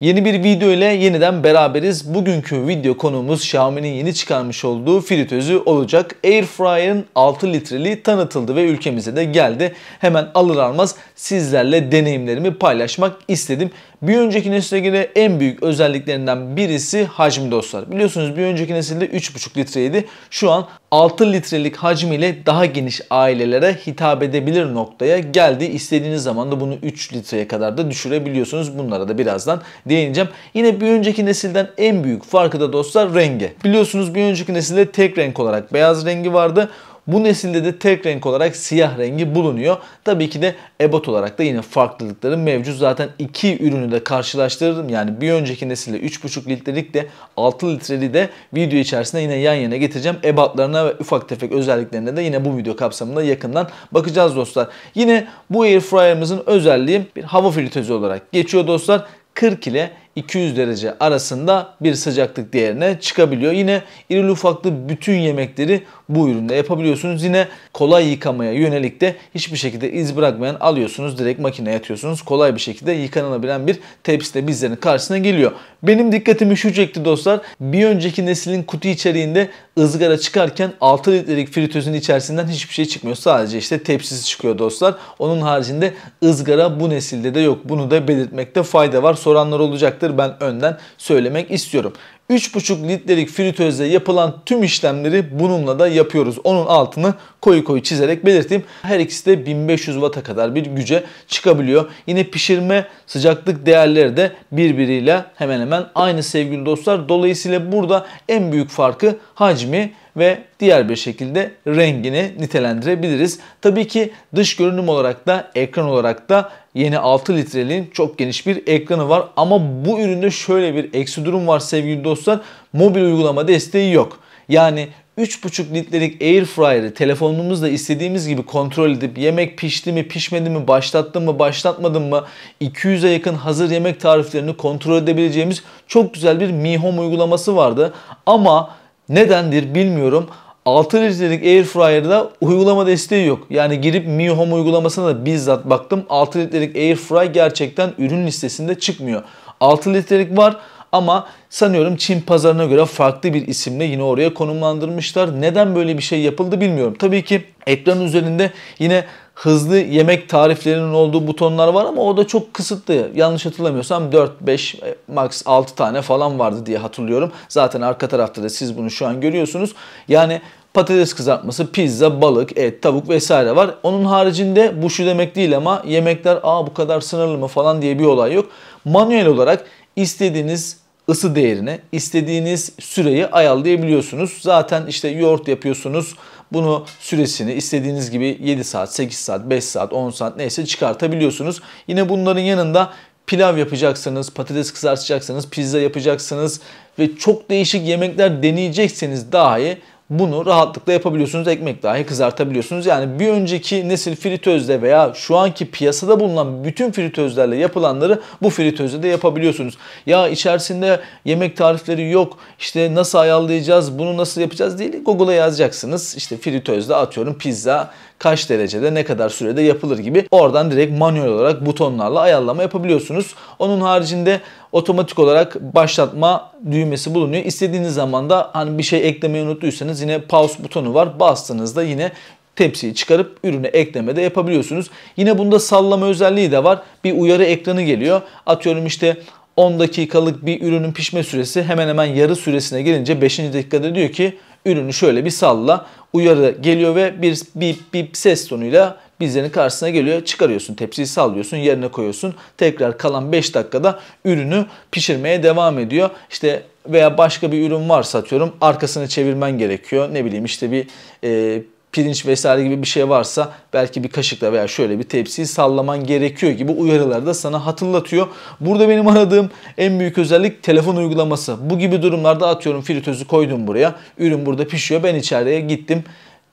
Yeni bir video ile yeniden beraberiz. Bugünkü video konumuz Xiaomi'nin yeni çıkarmış olduğu fritözü olacak. Airfryer'ın 6 litreli tanıtıldı ve ülkemize de geldi. Hemen alır almaz sizlerle deneyimlerimi paylaşmak istedim. Bir önceki nesile göre en büyük özelliklerinden birisi hacim dostlar. Biliyorsunuz bir önceki nesilde 3,5 litreydi. Şu an 6 litrelik hacim ile daha geniş ailelere hitap edebilir noktaya geldi. İstediğiniz zaman da bunu 3 litreye kadar da düşürebiliyorsunuz. Bunlara da birazdan değineceğim. Yine bir önceki nesilden en büyük farkı da dostlar rengi. Biliyorsunuz bir önceki nesilde tek renk olarak beyaz rengi vardı. Bu nesilde de tek renk olarak siyah rengi bulunuyor. Tabii ki de ebat olarak da yine farklılıkları mevcut. Zaten iki ürünü de karşılaştırdım. Yani bir önceki nesille 3,5 litrelik de 6 litreli de video içerisinde yine yan yana getireceğim. Ebatlarına ve ufak tefek özelliklerine de yine bu video kapsamında yakından bakacağız dostlar. Yine bu airfryer'ımızın özelliği bir hava filtresi olarak geçiyor dostlar. 40 ile 200 derece arasında bir sıcaklık değerine çıkabiliyor. Yine iri ufaklı bütün yemekleri bu üründe yapabiliyorsunuz. Yine kolay yıkamaya yönelik de hiçbir şekilde iz bırakmayan alıyorsunuz. Direkt makineye atıyorsunuz. Kolay bir şekilde yıkanılabilen bir tepsi de bizlerin karşısına geliyor. Benim dikkatimi şu çekti dostlar. Bir önceki neslin kutu içeriğinde ızgara çıkarken 6 litrelik fritözün içerisinden hiçbir şey çıkmıyor. Sadece işte tepsisi çıkıyor dostlar. Onun haricinde ızgara bu nesilde de yok. Bunu da belirtmekte fayda var. Soranlar olacaktır. Ben önden söylemek istiyorum. 3,5 litrelik fritözle yapılan tüm işlemleri bununla da yapıyoruz. Onun altını koyu koyu çizerek belirteyim. Her ikisi de 1500 Watt'a kadar bir güce çıkabiliyor. Yine pişirme sıcaklık değerleri de birbiriyle hemen hemen aynı sevgili dostlar. Dolayısıyla burada en büyük farkı hacmi ve diğer bir şekilde rengini nitelendirebiliriz. Tabii ki dış görünüm olarak da ekran olarak da yeni 6 litreliğin çok geniş bir ekranı var. Ama bu üründe şöyle bir eksi durum var sevgili dostlar. Mobil uygulama desteği yok. Yani 3,5 litrelik air fryer'ı telefonumuzla istediğimiz gibi kontrol edip yemek pişti mi pişmedi mi başlattım mı başlatmadım mı 200'e yakın hazır yemek tariflerini kontrol edebileceğimiz çok güzel bir Mi Home uygulaması vardı. Ama Nedendir bilmiyorum. 6 litrelik air fryer'da uygulama desteği yok. Yani girip Mi Home uygulamasına da bizzat baktım. 6 litrelik air fry gerçekten ürün listesinde çıkmıyor. 6 litrelik var ama sanıyorum Çin pazarına göre farklı bir isimle yine oraya konumlandırmışlar. Neden böyle bir şey yapıldı bilmiyorum. Tabii ki ekran üzerinde yine hızlı yemek tariflerinin olduğu butonlar var ama o da çok kısıtlı. Yanlış hatırlamıyorsam 4, 5, e, max 6 tane falan vardı diye hatırlıyorum. Zaten arka tarafta da siz bunu şu an görüyorsunuz. Yani patates kızartması, pizza, balık, et, tavuk vesaire var. Onun haricinde bu şu demek değil ama yemekler aa bu kadar sınırlı mı falan diye bir olay yok. Manuel olarak istediğiniz ısı değerine, istediğiniz süreyi ayarlayabiliyorsunuz. Zaten işte yoğurt yapıyorsunuz, bunu süresini istediğiniz gibi 7 saat, 8 saat, 5 saat, 10 saat neyse çıkartabiliyorsunuz. Yine bunların yanında pilav yapacaksınız, patates kızartacaksınız, pizza yapacaksınız ve çok değişik yemekler deneyecekseniz dahi bunu rahatlıkla yapabiliyorsunuz. Ekmek dahi kızartabiliyorsunuz. Yani bir önceki nesil fritözde veya şu anki piyasada bulunan bütün fritözlerle yapılanları bu fritözde de yapabiliyorsunuz. Ya içerisinde yemek tarifleri yok. İşte nasıl ayarlayacağız, bunu nasıl yapacağız değil. Google'a yazacaksınız. İşte fritözde atıyorum pizza kaç derecede ne kadar sürede yapılır gibi. Oradan direkt manuel olarak butonlarla ayarlama yapabiliyorsunuz. Onun haricinde otomatik olarak başlatma düğmesi bulunuyor. İstediğiniz zaman da hani bir şey eklemeyi unuttuysanız yine pause butonu var. Bastığınızda yine tepsiyi çıkarıp ürünü ekleme de yapabiliyorsunuz. Yine bunda sallama özelliği de var. Bir uyarı ekranı geliyor. Atıyorum işte 10 dakikalık bir ürünün pişme süresi hemen hemen yarı süresine gelince 5. dakikada diyor ki ürünü şöyle bir salla. Uyarı geliyor ve bir bip bip ses tonuyla bizlerin karşısına geliyor. Çıkarıyorsun tepsiyi sallıyorsun yerine koyuyorsun. Tekrar kalan 5 dakikada ürünü pişirmeye devam ediyor. İşte veya başka bir ürün var satıyorum arkasını çevirmen gerekiyor. Ne bileyim işte bir e, pirinç vesaire gibi bir şey varsa belki bir kaşıkla veya şöyle bir tepsiyi sallaman gerekiyor gibi uyarılar da sana hatırlatıyor. Burada benim aradığım en büyük özellik telefon uygulaması. Bu gibi durumlarda atıyorum fritözü koydum buraya. Ürün burada pişiyor. Ben içeriye gittim.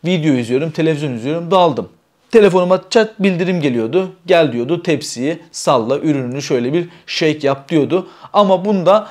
Video izliyorum, televizyon izliyorum, daldım. Telefonuma chat bildirim geliyordu. Gel diyordu tepsiyi salla ürününü şöyle bir shake yap diyordu. Ama bunda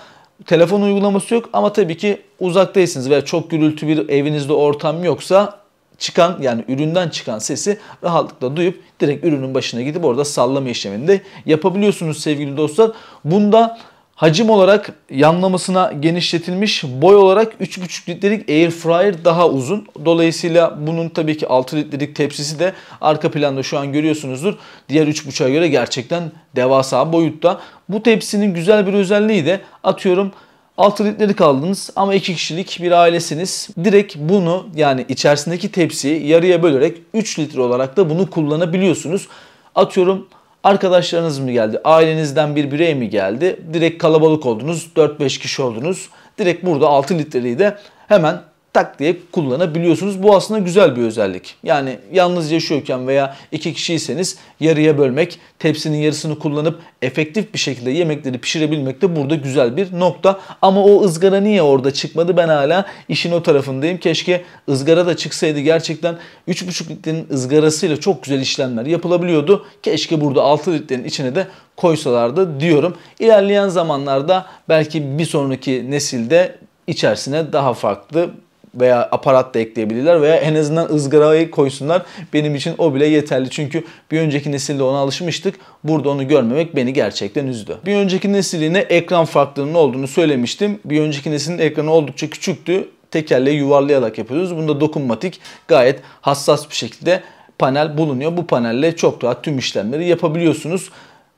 telefon uygulaması yok ama tabii ki uzaktaysınız veya çok gürültü bir evinizde ortam yoksa çıkan yani üründen çıkan sesi rahatlıkla duyup direkt ürünün başına gidip orada sallama işlemini de yapabiliyorsunuz sevgili dostlar. Bunda Hacim olarak yanlamasına genişletilmiş. Boy olarak 3,5 litrelik air fryer daha uzun. Dolayısıyla bunun tabii ki 6 litrelik tepsisi de arka planda şu an görüyorsunuzdur. Diğer 3,5'a göre gerçekten devasa boyutta. Bu tepsinin güzel bir özelliği de atıyorum 6 litrelik aldınız ama 2 kişilik bir ailesiniz. Direkt bunu yani içerisindeki tepsiyi yarıya bölerek 3 litre olarak da bunu kullanabiliyorsunuz. Atıyorum Arkadaşlarınız mı geldi? Ailenizden bir birey mi geldi? Direkt kalabalık oldunuz. 4-5 kişi oldunuz. Direkt burada 6 litreyi de hemen tak diye kullanabiliyorsunuz. Bu aslında güzel bir özellik. Yani yalnız yaşıyorken veya iki kişiyseniz yarıya bölmek, tepsinin yarısını kullanıp efektif bir şekilde yemekleri pişirebilmek de burada güzel bir nokta. Ama o ızgara niye orada çıkmadı? Ben hala işin o tarafındayım. Keşke ızgara da çıksaydı. Gerçekten 3,5 litrenin ızgarasıyla çok güzel işlemler yapılabiliyordu. Keşke burada 6 litrenin içine de koysalardı diyorum. İlerleyen zamanlarda belki bir sonraki nesilde içerisine daha farklı veya aparat da ekleyebilirler veya en azından ızgarayı koysunlar. Benim için o bile yeterli çünkü bir önceki nesilde ona alışmıştık. Burada onu görmemek beni gerçekten üzdü. Bir önceki nesiline ekran farklılığının olduğunu söylemiştim. Bir önceki neslin ekranı oldukça küçüktü. Tekerleği yuvarlayarak yapıyoruz. Bunda dokunmatik gayet hassas bir şekilde panel bulunuyor. Bu panelle çok rahat tüm işlemleri yapabiliyorsunuz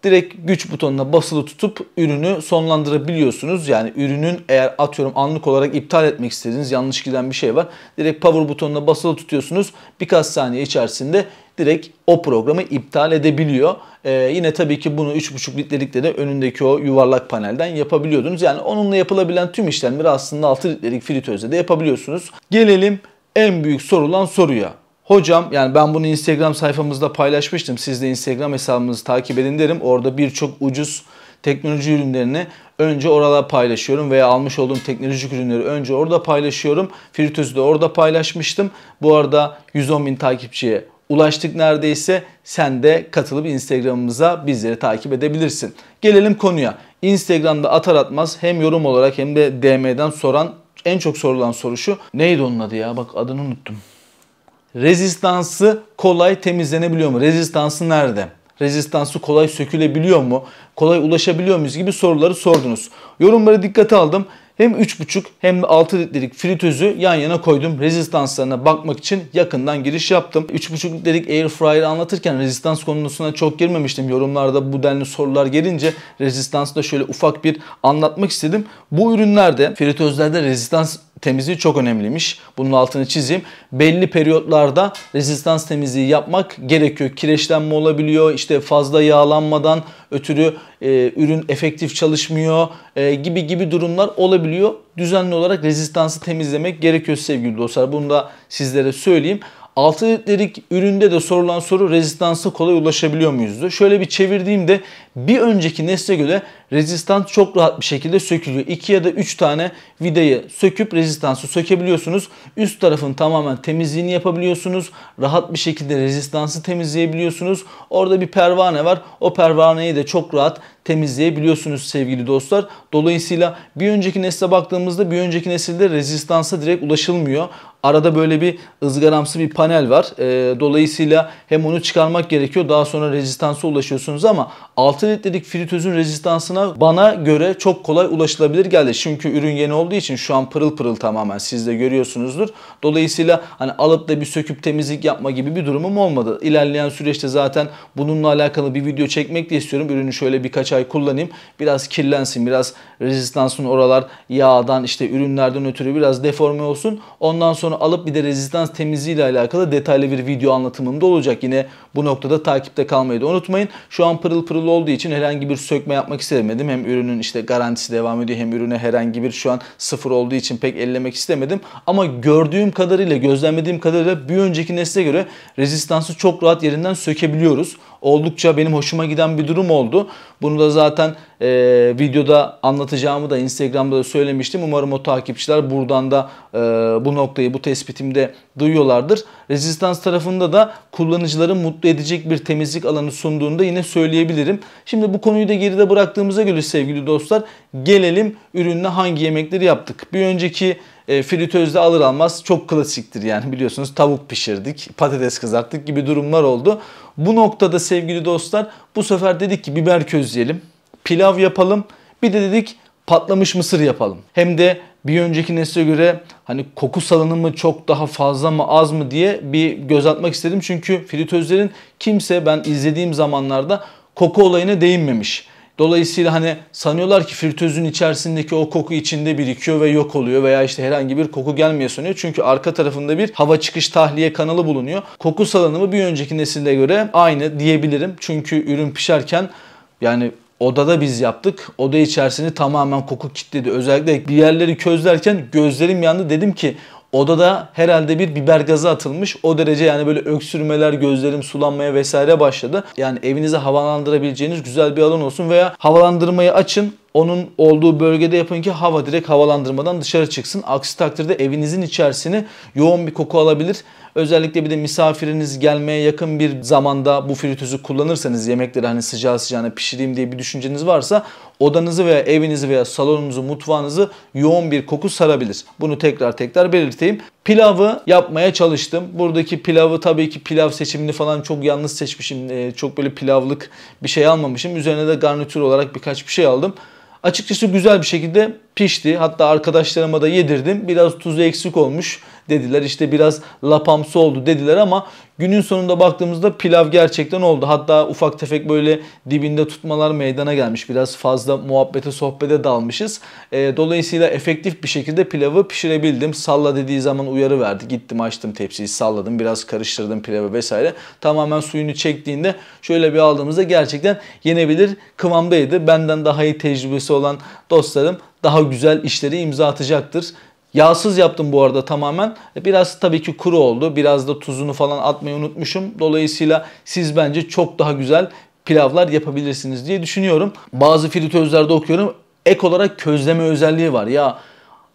direkt güç butonuna basılı tutup ürünü sonlandırabiliyorsunuz. Yani ürünün eğer atıyorum anlık olarak iptal etmek istediğiniz yanlış giden bir şey var. Direkt power butonuna basılı tutuyorsunuz. Birkaç saniye içerisinde direkt o programı iptal edebiliyor. Ee, yine tabii ki bunu 3.5 litrelik de önündeki o yuvarlak panelden yapabiliyordunuz. Yani onunla yapılabilen tüm işlemleri aslında 6 litrelik fritözde de yapabiliyorsunuz. Gelelim en büyük sorulan soruya. Hocam yani ben bunu Instagram sayfamızda paylaşmıştım. Siz de Instagram hesabımızı takip edin derim. Orada birçok ucuz teknoloji ürünlerini önce orada paylaşıyorum veya almış olduğum teknolojik ürünleri önce orada paylaşıyorum. Fritözü de orada paylaşmıştım. Bu arada 110 bin takipçiye ulaştık neredeyse. Sen de katılıp Instagram'ımıza bizleri takip edebilirsin. Gelelim konuya. Instagram'da atar atmaz hem yorum olarak hem de DM'den soran en çok sorulan soru şu. Neydi onun adı ya? Bak adını unuttum rezistansı kolay temizlenebiliyor mu? Rezistansı nerede? Rezistansı kolay sökülebiliyor mu? Kolay ulaşabiliyor muyuz gibi soruları sordunuz. Yorumları dikkate aldım. Hem 3.5 hem de 6 litrelik fritözü yan yana koydum. Rezistanslarına bakmak için yakından giriş yaptım. 3.5 litrelik air fryer anlatırken rezistans konusuna çok girmemiştim. Yorumlarda bu denli sorular gelince rezistansı da şöyle ufak bir anlatmak istedim. Bu ürünlerde fritözlerde rezistans temizliği çok önemliymiş. Bunun altını çizeyim. Belli periyotlarda rezistans temizliği yapmak gerekiyor. Kireçlenme olabiliyor. İşte fazla yağlanmadan ötürü e, ürün efektif çalışmıyor e, gibi gibi durumlar olabiliyor. Düzenli olarak rezistansı temizlemek gerekiyor sevgili dostlar. Bunu da sizlere söyleyeyim. 6 litrelik üründe de sorulan soru rezistansa kolay ulaşabiliyor muyuzdu? Şöyle bir çevirdiğimde bir önceki nesle göre rezistans çok rahat bir şekilde sökülüyor. 2 ya da 3 tane vidayı söküp rezistansı sökebiliyorsunuz. Üst tarafın tamamen temizliğini yapabiliyorsunuz. Rahat bir şekilde rezistansı temizleyebiliyorsunuz. Orada bir pervane var. O pervaneyi de çok rahat temizleyebiliyorsunuz sevgili dostlar. Dolayısıyla bir önceki nesle baktığımızda bir önceki nesilde rezistansa direkt ulaşılmıyor. Arada böyle bir ızgaramsı bir panel var. E, dolayısıyla hem onu çıkarmak gerekiyor. Daha sonra rezistansa ulaşıyorsunuz ama 6 litrelik fritözün rezistansına bana göre çok kolay ulaşılabilir geldi. Çünkü ürün yeni olduğu için şu an pırıl pırıl tamamen siz de görüyorsunuzdur. Dolayısıyla hani alıp da bir söküp temizlik yapma gibi bir durumum olmadı. İlerleyen süreçte zaten bununla alakalı bir video çekmek de istiyorum. Ürünü şöyle birkaç ay kullanayım. Biraz kirlensin, biraz rezistansın oralar yağdan işte ürünlerden ötürü biraz deforme olsun. Ondan sonra sonra alıp bir de rezistans temizliği ile alakalı detaylı bir video anlatımımda olacak. Yine bu noktada takipte kalmayı da unutmayın. Şu an pırıl pırıl olduğu için herhangi bir sökme yapmak istemedim. Hem ürünün işte garantisi devam ediyor hem ürüne herhangi bir şu an sıfır olduğu için pek ellemek istemedim. Ama gördüğüm kadarıyla gözlemlediğim kadarıyla bir önceki nesle göre rezistansı çok rahat yerinden sökebiliyoruz. Oldukça benim hoşuma giden bir durum oldu. Bunu da zaten e, videoda anlatacağımı da Instagram'da da söylemiştim. Umarım o takipçiler buradan da e, bu noktayı, bu tespitimde duyuyorlardır. Resistance tarafında da kullanıcıları mutlu edecek bir temizlik alanı sunduğunda yine söyleyebilirim. Şimdi bu konuyu da geride bıraktığımıza göre sevgili dostlar gelelim ürünle hangi yemekleri yaptık. Bir önceki e, fritözde alır almaz çok klasiktir yani biliyorsunuz tavuk pişirdik, patates kızarttık gibi durumlar oldu. Bu noktada sevgili dostlar bu sefer dedik ki biber közleyelim pilav yapalım. Bir de dedik patlamış mısır yapalım. Hem de bir önceki nesle göre hani koku salınımı çok daha fazla mı az mı diye bir göz atmak istedim. Çünkü fritözlerin kimse ben izlediğim zamanlarda koku olayına değinmemiş. Dolayısıyla hani sanıyorlar ki fritözün içerisindeki o koku içinde birikiyor ve yok oluyor veya işte herhangi bir koku gelmeye sanıyor. Çünkü arka tarafında bir hava çıkış tahliye kanalı bulunuyor. Koku salınımı bir önceki nesile göre aynı diyebilirim. Çünkü ürün pişerken yani odada biz yaptık. Oda içerisini tamamen koku kilitledi. Özellikle bir yerleri közlerken gözlerim yandı. Dedim ki odada herhalde bir biber gazı atılmış. O derece yani böyle öksürmeler, gözlerim sulanmaya vesaire başladı. Yani evinizi havalandırabileceğiniz güzel bir alan olsun veya havalandırmayı açın onun olduğu bölgede yapın ki hava direkt havalandırmadan dışarı çıksın. Aksi takdirde evinizin içerisini yoğun bir koku alabilir Özellikle bir de misafiriniz gelmeye yakın bir zamanda bu fritözü kullanırsanız yemekleri hani sıcağı sıcağına pişireyim diye bir düşünceniz varsa odanızı veya evinizi veya salonunuzu, mutfağınızı yoğun bir koku sarabilir. Bunu tekrar tekrar belirteyim. Pilavı yapmaya çalıştım. Buradaki pilavı tabii ki pilav seçimini falan çok yalnız seçmişim. Ee, çok böyle pilavlık bir şey almamışım. Üzerine de garnitür olarak birkaç bir şey aldım. Açıkçası güzel bir şekilde pişti. Hatta arkadaşlarıma da yedirdim. Biraz tuzu eksik olmuş dediler. İşte biraz lapamsı oldu dediler ama günün sonunda baktığımızda pilav gerçekten oldu. Hatta ufak tefek böyle dibinde tutmalar meydana gelmiş. Biraz fazla muhabbete sohbete dalmışız. E, dolayısıyla efektif bir şekilde pilavı pişirebildim. Salla dediği zaman uyarı verdi. Gittim açtım tepsiyi salladım. Biraz karıştırdım pilavı vesaire. Tamamen suyunu çektiğinde şöyle bir aldığımızda gerçekten yenebilir kıvamdaydı. Benden daha iyi tecrübesi olan dostlarım daha güzel işleri imza atacaktır. Yağsız yaptım bu arada tamamen. E, biraz tabii ki kuru oldu. Biraz da tuzunu falan atmayı unutmuşum. Dolayısıyla siz bence çok daha güzel pilavlar yapabilirsiniz diye düşünüyorum. Bazı fritözlerde okuyorum. Ek olarak közleme özelliği var. Ya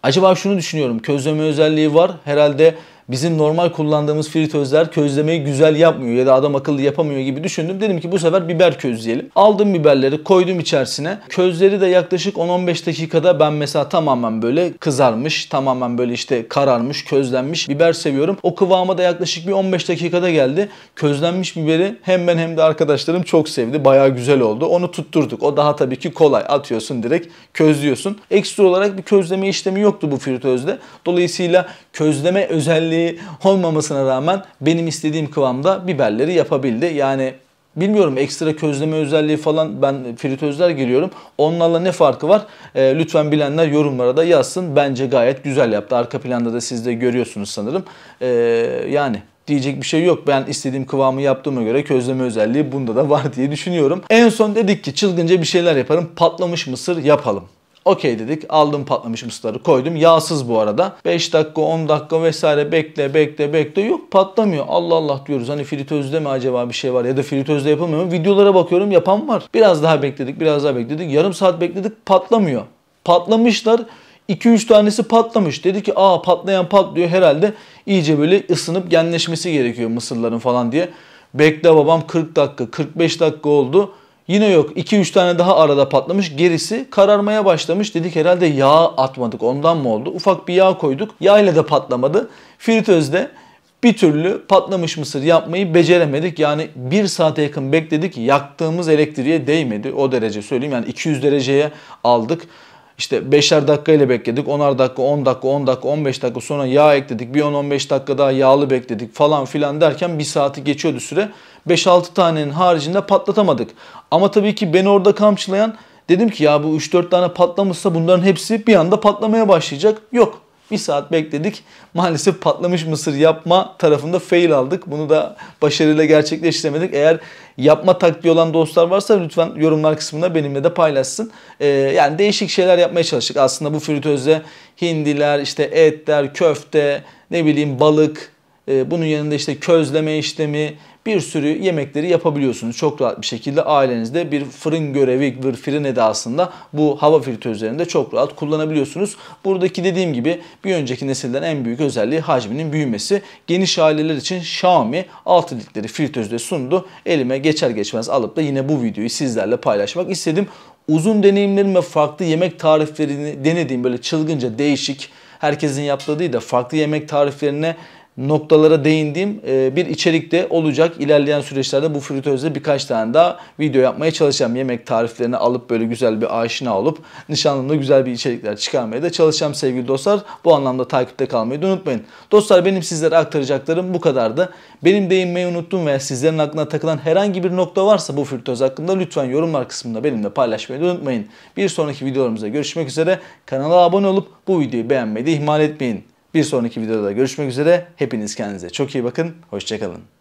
acaba şunu düşünüyorum. Közleme özelliği var. Herhalde bizim normal kullandığımız fritözler közlemeyi güzel yapmıyor ya da adam akıllı yapamıyor gibi düşündüm. Dedim ki bu sefer biber közleyelim. Aldım biberleri koydum içerisine. Közleri de yaklaşık 10-15 dakikada ben mesela tamamen böyle kızarmış, tamamen böyle işte kararmış, közlenmiş biber seviyorum. O kıvama da yaklaşık bir 15 dakikada geldi. Közlenmiş biberi hem ben hem de arkadaşlarım çok sevdi. Bayağı güzel oldu. Onu tutturduk. O daha tabii ki kolay. Atıyorsun direkt közlüyorsun. Ekstra olarak bir közleme işlemi yoktu bu fritözde. Dolayısıyla közleme özelliği olmamasına rağmen benim istediğim kıvamda biberleri yapabildi. Yani Bilmiyorum ekstra közleme özelliği falan ben fritözler giriyorum. Onlarla ne farkı var? E, lütfen bilenler yorumlara da yazsın. Bence gayet güzel yaptı. Arka planda da siz de görüyorsunuz sanırım. E, yani diyecek bir şey yok. Ben istediğim kıvamı yaptığıma göre közleme özelliği bunda da var diye düşünüyorum. En son dedik ki çılgınca bir şeyler yaparım. Patlamış mısır yapalım. Okey dedik. Aldım patlamış mısırları koydum. Yağsız bu arada. 5 dakika 10 dakika vesaire bekle bekle bekle. Yok patlamıyor. Allah Allah diyoruz. Hani fritözde mi acaba bir şey var ya da fritözde yapılmıyor mu? Videolara bakıyorum yapan var. Biraz daha bekledik biraz daha bekledik. Yarım saat bekledik patlamıyor. Patlamışlar. 2-3 tanesi patlamış. Dedi ki aa patlayan patlıyor herhalde iyice böyle ısınıp genleşmesi gerekiyor mısırların falan diye. Bekle babam 40 dakika 45 dakika oldu. Yine yok 2-3 tane daha arada patlamış. Gerisi kararmaya başlamış. Dedik herhalde yağ atmadık ondan mı oldu? Ufak bir yağ koyduk. Yağ ile de patlamadı. Fritözde bir türlü patlamış mısır yapmayı beceremedik. Yani bir saate yakın bekledik. Yaktığımız elektriğe değmedi. O derece söyleyeyim. Yani 200 dereceye aldık. İşte 5'er dakika ile bekledik. 10'ar dakika, 10 dakika, 10 dakika, 15 dakika sonra yağ ekledik. Bir 10-15 dakika daha yağlı bekledik falan filan derken bir saati geçiyordu süre. 5-6 tanenin haricinde patlatamadık. Ama tabii ki beni orada kamçılayan dedim ki ya bu 3-4 tane patlamışsa bunların hepsi bir anda patlamaya başlayacak. Yok bir saat bekledik. Maalesef patlamış mısır yapma tarafında fail aldık. Bunu da başarıyla gerçekleştiremedik. Eğer yapma taktiği olan dostlar varsa lütfen yorumlar kısmında benimle de paylaşsın. Ee, yani değişik şeyler yapmaya çalıştık. Aslında bu fritözde hindiler, işte etler, köfte, ne bileyim balık, e, bunun yanında işte közleme işlemi, bir sürü yemekleri yapabiliyorsunuz. Çok rahat bir şekilde ailenizde bir fırın görevi, bir fırın edasında bu hava üzerinde çok rahat kullanabiliyorsunuz. Buradaki dediğim gibi bir önceki nesilden en büyük özelliği hacminin büyümesi. Geniş aileler için Xiaomi 6 litrelik filtrözde sundu. Elime geçer geçmez alıp da yine bu videoyu sizlerle paylaşmak istedim. Uzun deneyimlerim ve farklı yemek tariflerini denediğim böyle çılgınca değişik herkesin yaptığı değil de farklı yemek tariflerine noktalara değindiğim e, bir içerikte olacak. İlerleyen süreçlerde bu fritözle birkaç tane daha video yapmaya çalışacağım. Yemek tariflerini alıp böyle güzel bir aşina olup nişanlımda güzel bir içerikler çıkarmaya da çalışacağım sevgili dostlar. Bu anlamda takipte kalmayı da unutmayın. Dostlar benim sizlere aktaracaklarım bu kadardı. Benim değinmeyi unuttum veya sizlerin aklına takılan herhangi bir nokta varsa bu fritöz hakkında lütfen yorumlar kısmında benimle paylaşmayı da unutmayın. Bir sonraki videolarımızda görüşmek üzere. Kanala abone olup bu videoyu beğenmeyi de ihmal etmeyin. Bir sonraki videoda görüşmek üzere. Hepiniz kendinize çok iyi bakın. Hoşçakalın.